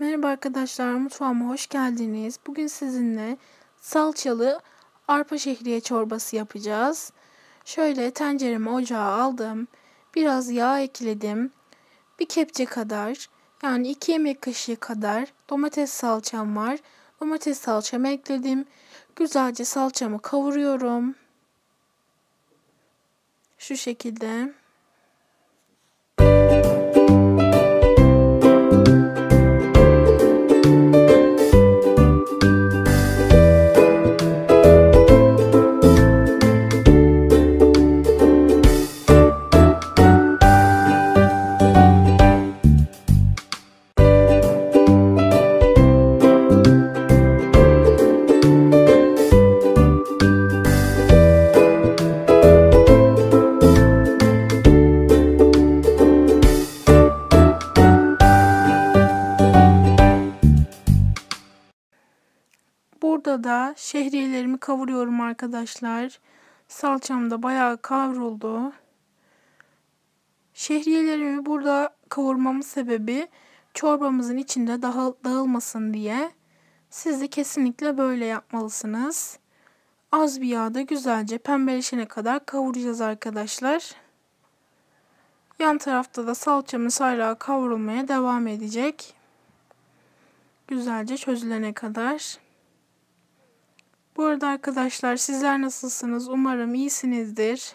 Merhaba arkadaşlar mutfağıma hoş geldiniz. Bugün sizinle salçalı arpa şehriye çorbası yapacağız. Şöyle tenceremi ocağa aldım. Biraz yağ ekledim. Bir kepçe kadar yani 2 yemek kaşığı kadar domates salçam var. Domates salçamı ekledim. Güzelce salçamı kavuruyorum. Şu şekilde. Burada da şehriyelerimi kavuruyorum arkadaşlar. Salçam da bayağı kavruldu. Şehriyelerimi burada kavurmamın sebebi çorbamızın içinde daha dağılmasın diye. Siz de kesinlikle böyle yapmalısınız. Az bir yağda güzelce pembeleşene kadar kavuracağız arkadaşlar. Yan tarafta da salçamız hala kavrulmaya devam edecek. Güzelce çözülene kadar. Bu arada arkadaşlar sizler nasılsınız? Umarım iyisinizdir.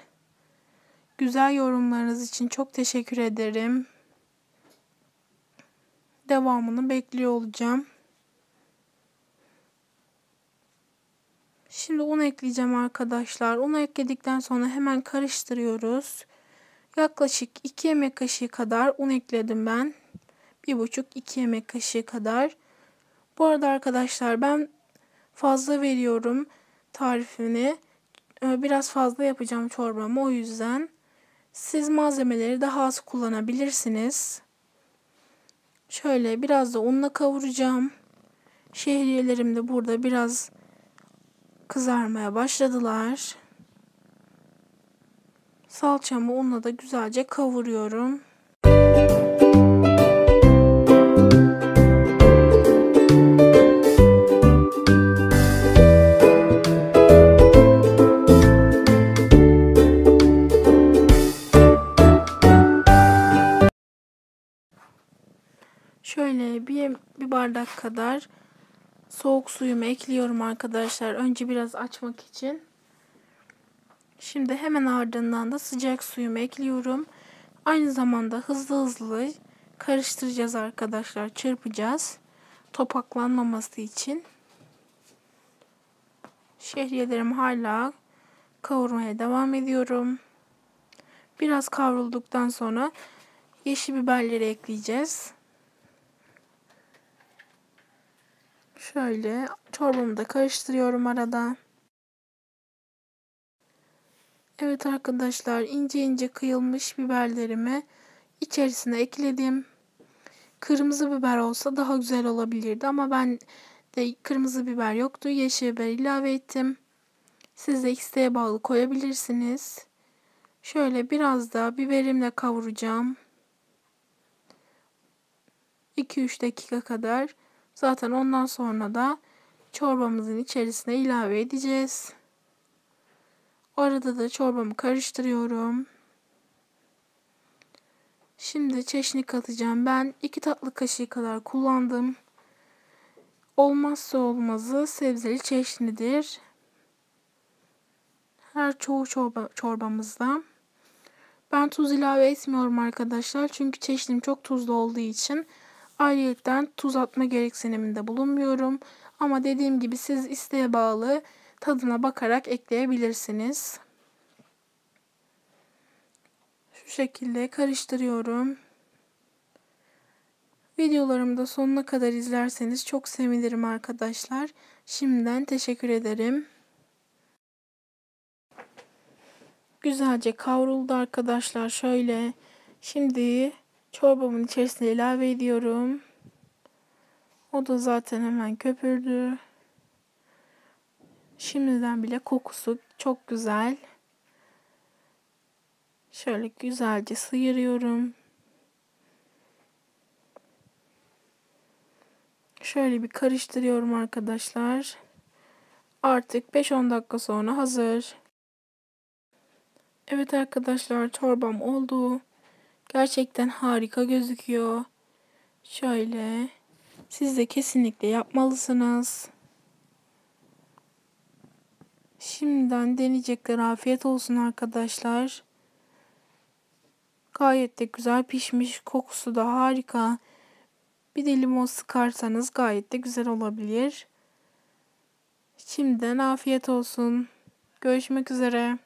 Güzel yorumlarınız için çok teşekkür ederim. Devamını bekliyor olacağım. Şimdi un ekleyeceğim arkadaşlar. Unu ekledikten sonra hemen karıştırıyoruz. Yaklaşık 2 yemek kaşığı kadar un ekledim ben. 1,5-2 yemek kaşığı kadar. Bu arada arkadaşlar ben fazla veriyorum tarifini. Ee, biraz fazla yapacağım çorbamı o yüzden. Siz malzemeleri daha az kullanabilirsiniz. Şöyle biraz da unla kavuracağım. Şehriyelerim de burada biraz kızarmaya başladılar. Salçamı unla da güzelce kavuruyorum. Şöyle bir, bir bardak kadar soğuk suyumu ekliyorum arkadaşlar. Önce biraz açmak için. Şimdi hemen ardından da sıcak suyumu ekliyorum. Aynı zamanda hızlı hızlı karıştıracağız arkadaşlar. Çırpacağız. Topaklanmaması için. Şehriyelerim hala kavurmaya devam ediyorum. Biraz kavrulduktan sonra yeşil biberleri ekleyeceğiz. Şöyle çorbamı da karıştırıyorum arada. Evet arkadaşlar ince ince kıyılmış biberlerimi içerisine ekledim. Kırmızı biber olsa daha güzel olabilirdi ama ben de kırmızı biber yoktu. Yeşil biber ilave ettim. Siz de isteğe bağlı koyabilirsiniz. Şöyle biraz da biberimle kavuracağım. 2-3 dakika kadar Zaten ondan sonra da çorbamızın içerisine ilave edeceğiz. Orada da çorbamı karıştırıyorum. Şimdi çeşni katacağım. Ben 2 tatlı kaşığı kadar kullandım. Olmazsa olmazı sebzeli çeşnidir. Her çoğu çorba, çorbamızda. Ben tuz ilave etmiyorum arkadaşlar. Çünkü çeşnim çok tuzlu olduğu için. Ayrıyetten tuz atma gereksiniminde bulunmuyorum. Ama dediğim gibi siz isteğe bağlı tadına bakarak ekleyebilirsiniz. Şu şekilde karıştırıyorum. Videolarımı da sonuna kadar izlerseniz çok sevinirim arkadaşlar. Şimdiden teşekkür ederim. Güzelce kavruldu arkadaşlar şöyle. Şimdi Çorbamın içerisine ilave ediyorum. O da zaten hemen köpürdü. Şimdiden bile kokusu çok güzel. Şöyle güzelce sıyırıyorum. Şöyle bir karıştırıyorum arkadaşlar. Artık 5-10 dakika sonra hazır. Evet arkadaşlar çorbam oldu. Gerçekten harika gözüküyor. Şöyle. Siz de kesinlikle yapmalısınız. Şimdiden deneyecekler. Afiyet olsun arkadaşlar. Gayet de güzel pişmiş. Kokusu da harika. Bir de limon sıkarsanız gayet de güzel olabilir. Şimdiden afiyet olsun. Görüşmek üzere.